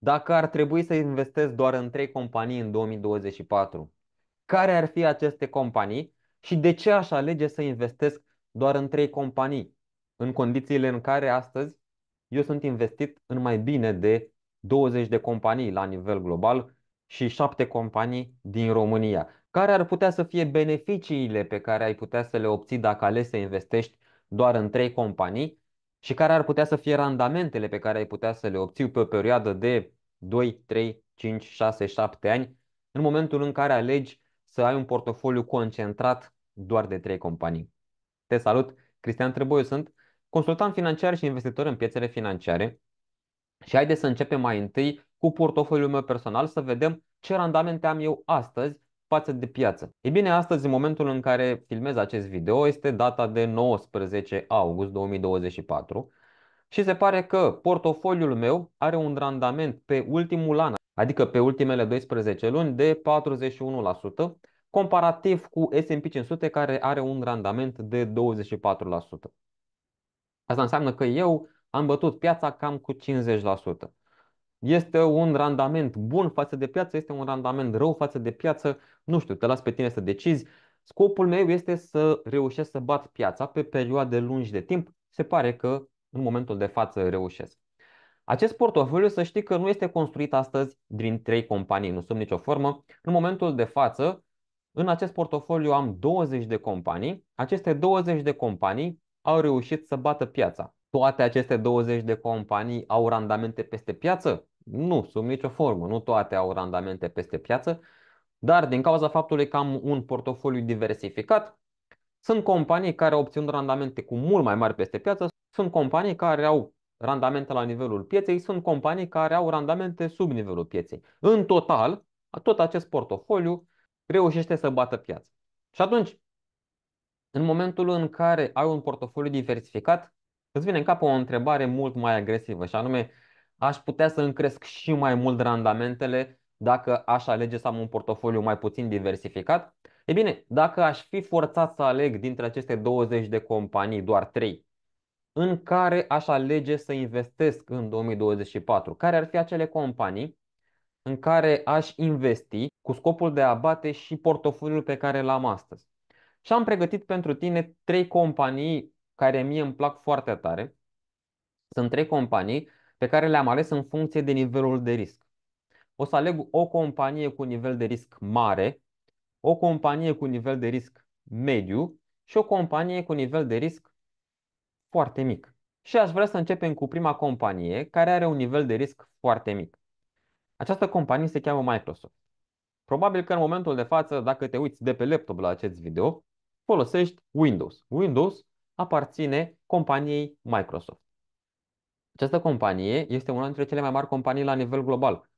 Dacă ar trebui să investesc doar în trei companii în 2024, care ar fi aceste companii și de ce aș alege să investesc doar în trei companii, în condițiile în care astăzi eu sunt investit în mai bine de 20 de companii la nivel global și 7 companii din România. Care ar putea să fie beneficiile pe care ai putea să le obții dacă alegi să investești doar în 3 companii și care ar putea să fie randamentele pe care ai putea să le obții pe o perioadă de 2, 3, 5, 6, 7 ani, în momentul în care alegi să ai un portofoliu concentrat doar de 3 companii. Te salut, Cristian Trăboiu sunt, consultant financiar și investitor în piețele financiare și haideți să începem mai întâi cu portofoliul meu personal să vedem ce randamente am eu astăzi față de piață. Ei bine, astăzi, în momentul în care filmez acest video, este data de 19 august 2024 și se pare că portofoliul meu are un randament pe ultimul an, adică pe ultimele 12 luni, de 41%, comparativ cu S&P 500 care are un randament de 24%. Asta înseamnă că eu am bătut piața cam cu 50%. Este un randament bun față de piață, este un randament rău față de piață, nu știu, te las pe tine să decizi. Scopul meu este să reușesc să bat piața pe perioade lungi de timp. Se pare că în momentul de față reușesc. Acest portofoliu să știi că nu este construit astăzi din trei companii, nu sunt nicio formă. În momentul de față, în acest portofoliu am 20 de companii. Aceste 20 de companii au reușit să bată piața. Toate aceste 20 de companii au randamente peste piață? Nu, sub nicio formă. Nu toate au randamente peste piață, dar din cauza faptului că am un portofoliu diversificat, sunt companii care obțin randamente cu mult mai mari peste piață, sunt companii care au randamente la nivelul pieței, sunt companii care au randamente sub nivelul pieței. În total, tot acest portofoliu reușește să bată piața. Și atunci, în momentul în care ai un portofoliu diversificat, îți vine în cap o întrebare mult mai agresivă și anume, aș putea să cresc și mai mult randamentele dacă aș alege să am un portofoliu mai puțin diversificat? E bine, dacă aș fi forțat să aleg dintre aceste 20 de companii doar 3, în care aș alege să investesc în 2024, care ar fi acele companii în care aș investi cu scopul de a bate și portofoliul pe care l-am astăzi. Și am pregătit pentru tine trei companii care mie îmi plac foarte tare. Sunt trei companii pe care le-am ales în funcție de nivelul de risc. O să aleg o companie cu nivel de risc mare, o companie cu nivel de risc mediu și o companie cu nivel de risc foarte mic. Și aș vrea să începem cu prima companie care are un nivel de risc foarte mic. Această companie se cheamă Microsoft. Probabil că în momentul de față, dacă te uiți de pe laptop la acest video, folosești Windows. Windows aparține companiei Microsoft. Această companie este una dintre cele mai mari companii la nivel global.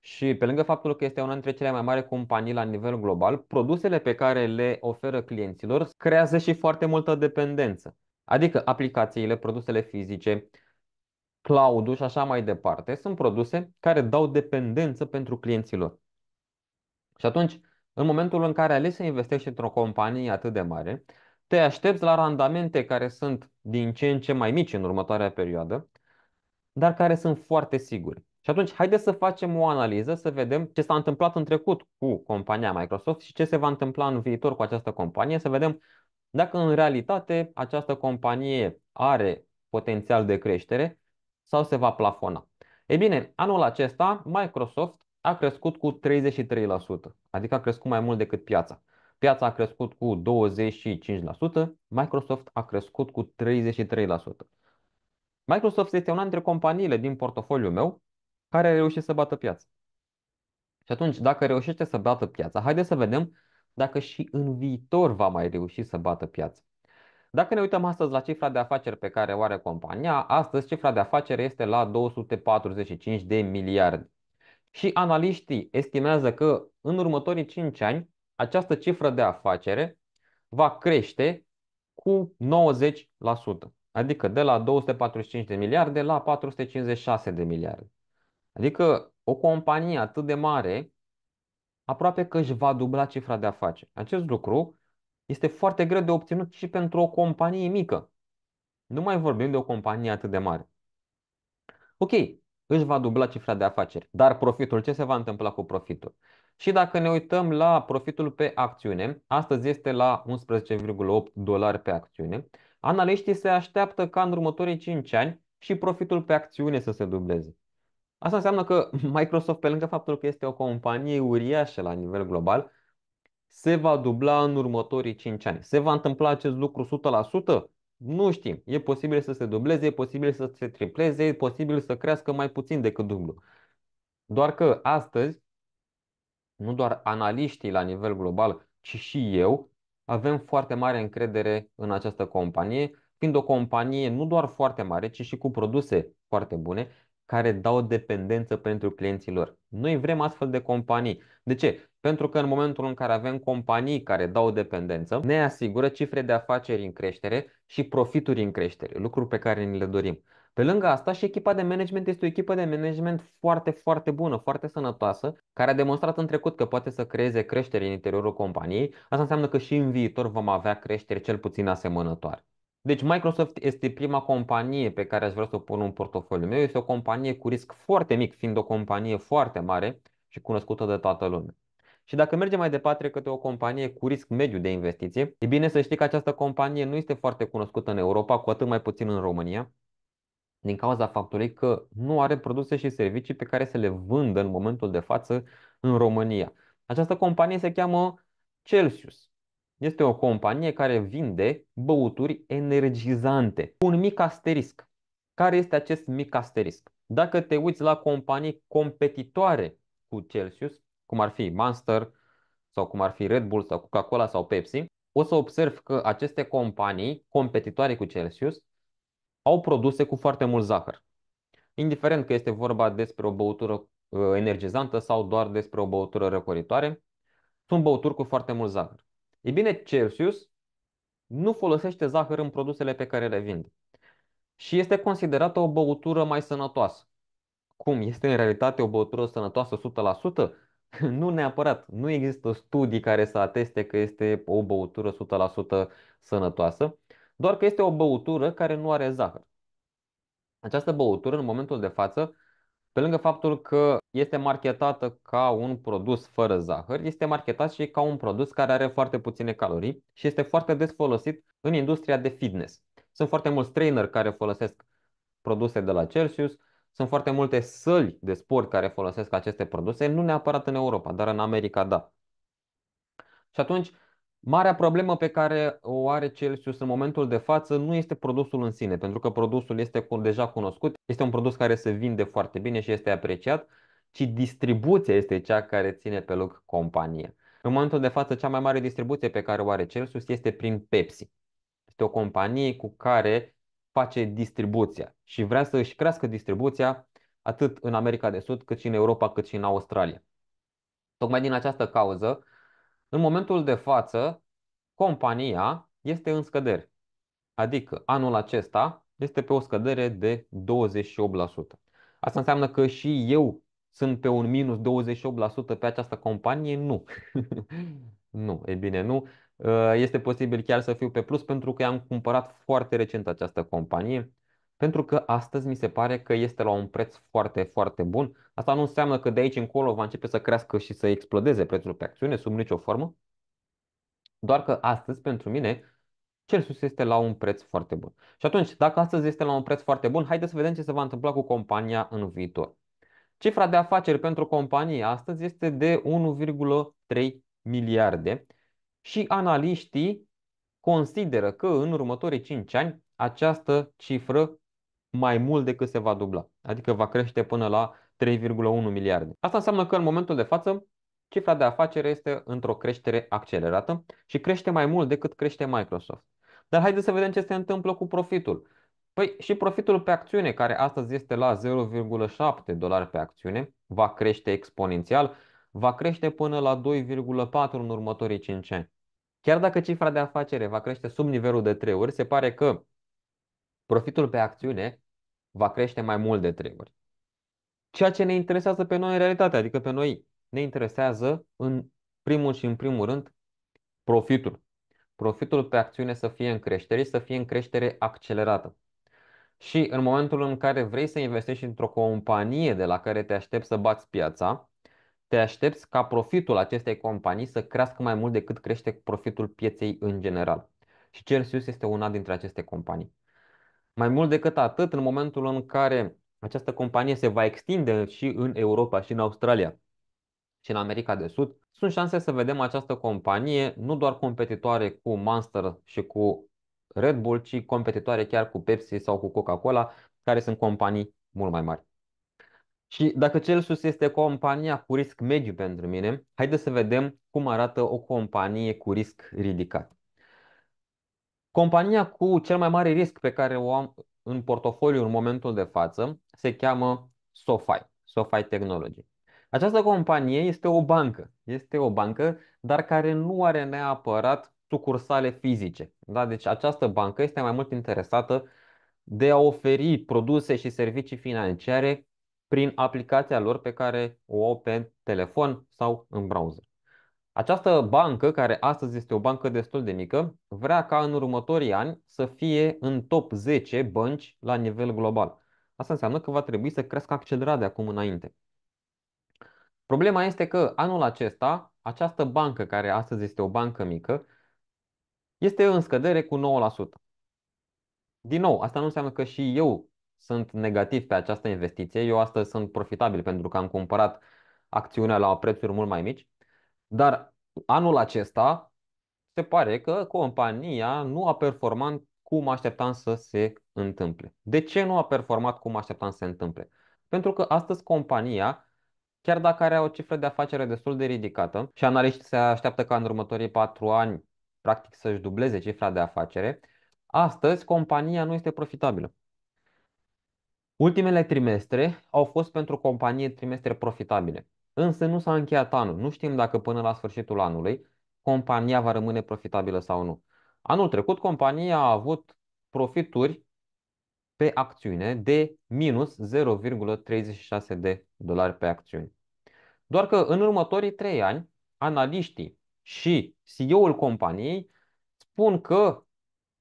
Și pe lângă faptul că este una dintre cele mai mari companii la nivel global, produsele pe care le oferă clienților creează și foarte multă dependență. Adică aplicațiile, produsele fizice, cloud și așa mai departe, sunt produse care dau dependență pentru clienților. Și atunci, în momentul în care alegi să investești într-o companie atât de mare, te aștepți la randamente care sunt din ce în ce mai mici în următoarea perioadă, dar care sunt foarte siguri. Și atunci, haideți să facem o analiză, să vedem ce s-a întâmplat în trecut cu compania Microsoft și ce se va întâmpla în viitor cu această companie, să vedem dacă în realitate această companie are potențial de creștere sau se va plafona. Ei bine, anul acesta Microsoft a crescut cu 33%, adică a crescut mai mult decât piața. Piața a crescut cu 25%, Microsoft a crescut cu 33%. Microsoft este una dintre companiile din portofoliul meu care reușește să bată piața. Și atunci, dacă reușește să bată piața, haideți să vedem dacă și în viitor va mai reuși să bată piața. Dacă ne uităm astăzi la cifra de afaceri pe care o are compania, astăzi cifra de afaceri este la 245 de miliarde. Și analiștii estimează că în următorii 5 ani această cifră de afacere va crește cu 90%. Adică de la 245 de miliarde la 456 de miliarde. Adică o companie atât de mare aproape că își va dubla cifra de afaceri. Acest lucru este foarte greu de obținut și pentru o companie mică. Nu mai vorbim de o companie atât de mare. Ok, își va dubla cifra de afaceri, dar profitul, ce se va întâmpla cu profitul? Și dacă ne uităm la profitul pe acțiune, astăzi este la 11,8 dolari pe acțiune, Analiștii se așteaptă ca în următorii 5 ani și profitul pe acțiune să se dubleze. Asta înseamnă că Microsoft, pe lângă faptul că este o companie uriașă la nivel global, se va dubla în următorii 5 ani. Se va întâmpla acest lucru 100%? Nu știm. E posibil să se dubleze, e posibil să se tripleze, e posibil să crească mai puțin decât dublu. Doar că astăzi, nu doar analiștii la nivel global, ci și eu, avem foarte mare încredere în această companie, fiind o companie nu doar foarte mare, ci și cu produse foarte bune, care dau dependență pentru clienții lor. Noi vrem astfel de companii. De ce? Pentru că în momentul în care avem companii care dau dependență, ne asigură cifre de afaceri în creștere și profituri în creștere, lucruri pe care ni le dorim. Pe lângă asta și echipa de management este o echipă de management foarte, foarte bună, foarte sănătoasă, care a demonstrat în trecut că poate să creeze creștere în interiorul companiei. Asta înseamnă că și în viitor vom avea creșteri cel puțin asemănătoare. Deci Microsoft este prima companie pe care aș vrea să o pun în portofoliul meu. Este o companie cu risc foarte mic, fiind o companie foarte mare și cunoscută de toată lumea. Și dacă mergem mai departe către o companie cu risc mediu de investiție, e bine să știi că această companie nu este foarte cunoscută în Europa, cu atât mai puțin în România din cauza faptului că nu are produse și servicii pe care să le vândă în momentul de față în România. Această companie se cheamă Celsius. Este o companie care vinde băuturi energizante. Un mic asterisc. Care este acest mic asterisc? Dacă te uiți la companii competitoare cu Celsius, cum ar fi Monster sau cum ar fi Red Bull sau Coca-Cola sau Pepsi, o să observ că aceste companii competitoare cu Celsius au produse cu foarte mult zahăr. Indiferent că este vorba despre o băutură uh, energizantă sau doar despre o băutură răcoritoare, sunt băuturi cu foarte mult zahăr. E bine, Celsius nu folosește zahăr în produsele pe care le vinde și este considerată o băutură mai sănătoasă. Cum? Este în realitate o băutură sănătoasă 100%? Nu neapărat. Nu există studii care să ateste că este o băutură 100% sănătoasă doar că este o băutură care nu are zahăr. Această băutură, în momentul de față, pe lângă faptul că este marketată ca un produs fără zahăr, este marketat și ca un produs care are foarte puține calorii și este foarte des folosit în industria de fitness. Sunt foarte mulți trainer care folosesc produse de la Celsius, sunt foarte multe săli de sport care folosesc aceste produse, nu neapărat în Europa, dar în America da. Și atunci, Marea problemă pe care o are Celsius în momentul de față nu este produsul în sine, pentru că produsul este deja cunoscut, este un produs care se vinde foarte bine și este apreciat, ci distribuția este cea care ține pe loc compania. În momentul de față, cea mai mare distribuție pe care o are Celsius este prin Pepsi. Este o companie cu care face distribuția și vrea să își crească distribuția atât în America de Sud, cât și în Europa, cât și în Australia. Tocmai din această cauză, în momentul de față, compania este în scădere. Adică anul acesta este pe o scădere de 28%. Asta înseamnă că și eu sunt pe un minus 28% pe această companie? Nu. nu, e bine, nu. Ă, este posibil chiar să fiu pe plus pentru că am cumpărat foarte recent această companie pentru că astăzi mi se pare că este la un preț foarte, foarte bun. Asta nu înseamnă că de aici încolo va începe să crească și să explodeze prețul pe acțiune sub nicio formă, doar că astăzi, pentru mine, Celsius este la un preț foarte bun. Și atunci, dacă astăzi este la un preț foarte bun, haideți să vedem ce se va întâmpla cu compania în viitor. Cifra de afaceri pentru companie astăzi este de 1,3 miliarde și analiștii consideră că în următorii 5 ani această cifră mai mult decât se va dubla, adică va crește până la 3,1 miliarde. Asta înseamnă că în momentul de față cifra de afacere este într-o creștere accelerată și crește mai mult decât crește Microsoft. Dar haideți să vedem ce se întâmplă cu profitul. Păi și profitul pe acțiune, care astăzi este la 0,7 dolari pe acțiune, va crește exponențial, va crește până la 2,4 în următorii 5 ani. Chiar dacă cifra de afacere va crește sub nivelul de 3 ori, se pare că profitul pe acțiune va crește mai mult de trei ori. Ceea ce ne interesează pe noi în realitate, adică pe noi ne interesează în primul și în primul rând profitul. Profitul pe acțiune să fie în creștere și să fie în creștere accelerată. Și în momentul în care vrei să investești într-o companie de la care te aștepți să bați piața, te aștepți ca profitul acestei companii să crească mai mult decât crește profitul pieței în general. Și Celsius este una dintre aceste companii. Mai mult decât atât, în momentul în care această companie se va extinde și în Europa și în Australia și în America de Sud, sunt șanse să vedem această companie nu doar competitoare cu Monster și cu Red Bull, ci competitoare chiar cu Pepsi sau cu Coca-Cola, care sunt companii mult mai mari. Și dacă sus este compania cu risc mediu pentru mine, haideți să vedem cum arată o companie cu risc ridicat. Compania cu cel mai mare risc pe care o am în portofoliu în momentul de față se cheamă SoFi, SoFi Technology. Această companie este o bancă, este o bancă, dar care nu are neapărat sucursale fizice. Da? Deci această bancă este mai mult interesată de a oferi produse și servicii financiare prin aplicația lor pe care o au pe telefon sau în browser. Această bancă, care astăzi este o bancă destul de mică, vrea ca în următorii ani să fie în top 10 bănci la nivel global. Asta înseamnă că va trebui să crească accelerat de acum înainte. Problema este că anul acesta, această bancă, care astăzi este o bancă mică, este în scădere cu 9%. Din nou, asta nu înseamnă că și eu sunt negativ pe această investiție. Eu astăzi sunt profitabil pentru că am cumpărat acțiunea la prețuri mult mai mici. Dar anul acesta se pare că compania nu a performat cum așteptam să se întâmple. De ce nu a performat cum așteptam să se întâmple? Pentru că astăzi compania, chiar dacă are o cifră de afacere destul de ridicată și analiștii se așteaptă ca în următorii patru ani practic să-și dubleze cifra de afacere, astăzi compania nu este profitabilă. Ultimele trimestre au fost pentru companie trimestre profitabile. Însă nu s-a încheiat anul. Nu știm dacă până la sfârșitul anului compania va rămâne profitabilă sau nu. Anul trecut compania a avut profituri pe acțiune de minus 0,36 de dolari pe acțiune. Doar că în următorii trei ani, analiștii și CEO-ul companiei spun că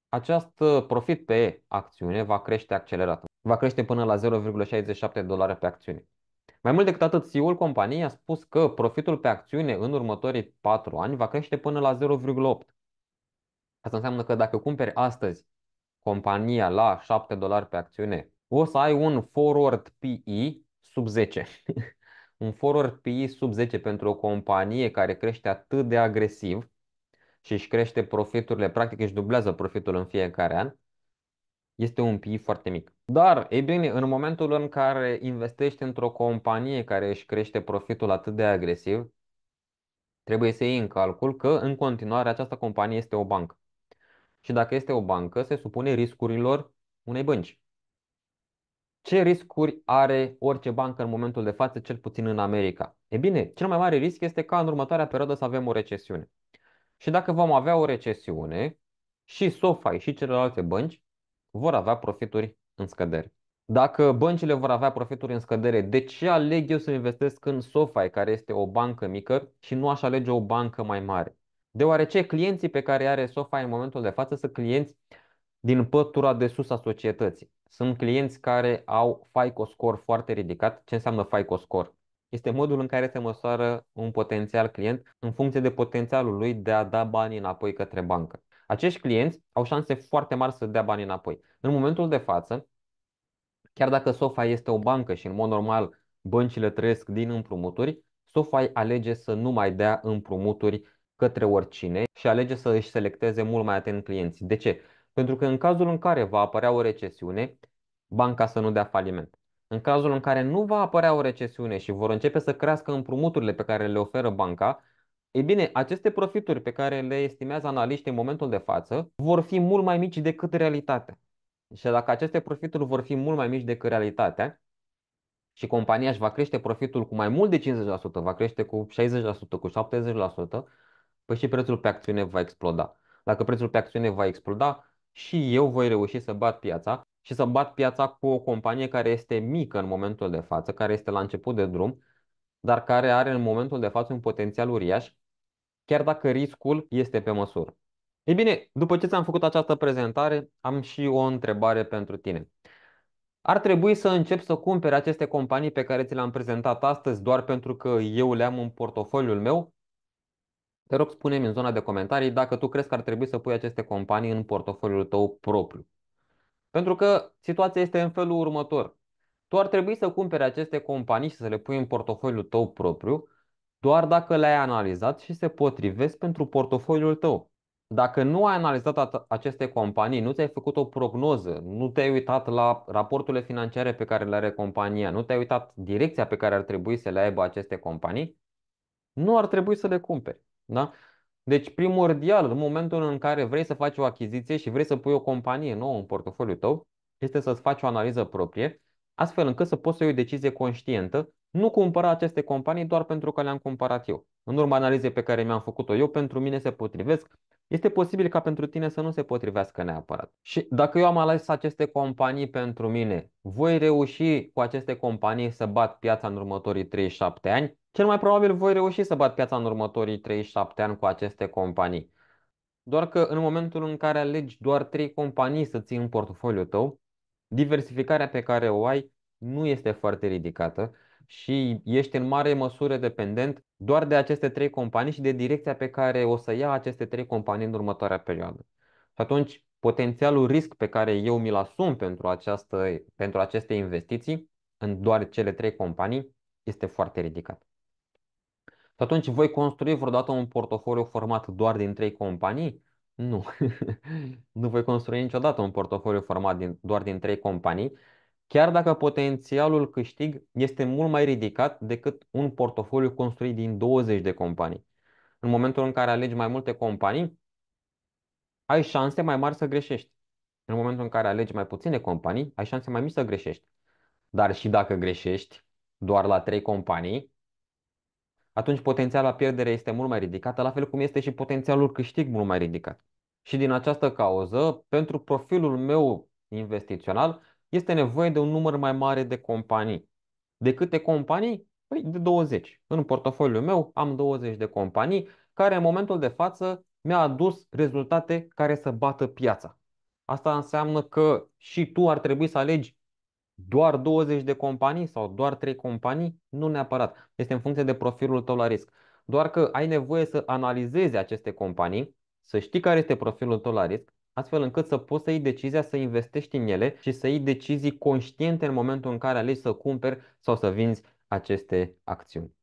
acest profit pe acțiune va crește accelerat. Va crește până la 0,67 dolari pe acțiune. Mai mult decât atât, CEO-ul companiei a spus că profitul pe acțiune în următorii 4 ani va crește până la 0,8. Asta înseamnă că dacă cumperi astăzi compania la 7 dolari pe acțiune, o să ai un forward PE sub 10. un forward PE sub 10 pentru o companie care crește atât de agresiv și își crește profiturile, practic își dublează profitul în fiecare an, este un PE foarte mic. Dar, e bine, în momentul în care investești într-o companie care își crește profitul atât de agresiv, trebuie să iei în calcul că în continuare această companie este o bancă. Și dacă este o bancă, se supune riscurilor unei bănci. Ce riscuri are orice bancă în momentul de față, cel puțin în America? E bine, cel mai mare risc este ca în următoarea perioadă să avem o recesiune. Și dacă vom avea o recesiune, și SoFi și celelalte bănci vor avea profituri în scădere. Dacă băncile vor avea profituri în scădere, de ce aleg eu să investesc în SoFi, care este o bancă mică, și nu aș alege o bancă mai mare? Deoarece clienții pe care are SoFi în momentul de față sunt clienți din pătura de sus a societății. Sunt clienți care au FICO score foarte ridicat. Ce înseamnă FICO score? Este modul în care se măsoară un potențial client în funcție de potențialul lui de a da banii înapoi către bancă acești clienți au șanse foarte mari să dea bani înapoi. În momentul de față, chiar dacă SOFA este o bancă și în mod normal băncile trăiesc din împrumuturi, SOFA alege să nu mai dea împrumuturi către oricine și alege să își selecteze mult mai atent clienții. De ce? Pentru că în cazul în care va apărea o recesiune, banca să nu dea faliment. În cazul în care nu va apărea o recesiune și vor începe să crească împrumuturile pe care le oferă banca, ei bine, aceste profituri pe care le estimează analiștii în momentul de față vor fi mult mai mici decât realitatea. Și dacă aceste profituri vor fi mult mai mici decât realitatea și compania își va crește profitul cu mai mult de 50%, va crește cu 60%, cu 70%, păi și prețul pe acțiune va exploda. Dacă prețul pe acțiune va exploda, și eu voi reuși să bat piața și să bat piața cu o companie care este mică în momentul de față, care este la început de drum, dar care are în momentul de față un potențial uriaș chiar dacă riscul este pe măsură. Ei bine, după ce ți-am făcut această prezentare, am și o întrebare pentru tine. Ar trebui să încep să cumperi aceste companii pe care ți le-am prezentat astăzi doar pentru că eu le am în portofoliul meu? Te rog, spune-mi în zona de comentarii dacă tu crezi că ar trebui să pui aceste companii în portofoliul tău propriu. Pentru că situația este în felul următor. Tu ar trebui să cumperi aceste companii și să le pui în portofoliul tău propriu doar dacă le-ai analizat și se potrivesc pentru portofoliul tău. Dacă nu ai analizat aceste companii, nu ți-ai făcut o prognoză, nu te-ai uitat la raporturile financiare pe care le are compania, nu te-ai uitat direcția pe care ar trebui să le aibă aceste companii, nu ar trebui să le cumperi. Da? Deci, primordial, în momentul în care vrei să faci o achiziție și vrei să pui o companie nouă în portofoliul tău, este să-ți faci o analiză proprie, astfel încât să poți să iei o decizie conștientă nu cumpăra aceste companii doar pentru că le-am cumpărat eu. În urma analizei pe care mi-am făcut-o eu, pentru mine se potrivesc. Este posibil ca pentru tine să nu se potrivească neapărat. Și dacă eu am ales aceste companii pentru mine, voi reuși cu aceste companii să bat piața în următorii 37 ani? Cel mai probabil voi reuși să bat piața în următorii 37 ani cu aceste companii. Doar că în momentul în care alegi doar 3 companii să ții în portofoliul tău, diversificarea pe care o ai nu este foarte ridicată și ești în mare măsură dependent doar de aceste trei companii și de direcția pe care o să ia aceste trei companii în următoarea perioadă. Și atunci, potențialul risc pe care eu mi-l asum pentru, această, pentru aceste investiții în doar cele trei companii este foarte ridicat. Și atunci, voi construi vreodată un portofoliu format doar din trei companii? Nu. nu voi construi niciodată un portofoliu format din, doar din trei companii, chiar dacă potențialul câștig este mult mai ridicat decât un portofoliu construit din 20 de companii. În momentul în care alegi mai multe companii, ai șanse mai mari să greșești. În momentul în care alegi mai puține companii, ai șanse mai mici să greșești. Dar și dacă greșești doar la 3 companii, atunci potențiala pierdere este mult mai ridicată, la fel cum este și potențialul câștig mult mai ridicat. Și din această cauză, pentru profilul meu investițional, este nevoie de un număr mai mare de companii. De câte companii? Păi de 20. În portofoliul meu am 20 de companii care în momentul de față mi-a adus rezultate care să bată piața. Asta înseamnă că și tu ar trebui să alegi doar 20 de companii sau doar 3 companii, nu neapărat. Este în funcție de profilul tău la risc. Doar că ai nevoie să analizezi aceste companii, să știi care este profilul tău la risc, astfel încât să poți să iei decizia să investești în ele și să iei decizii conștiente în momentul în care alegi să cumperi sau să vinzi aceste acțiuni.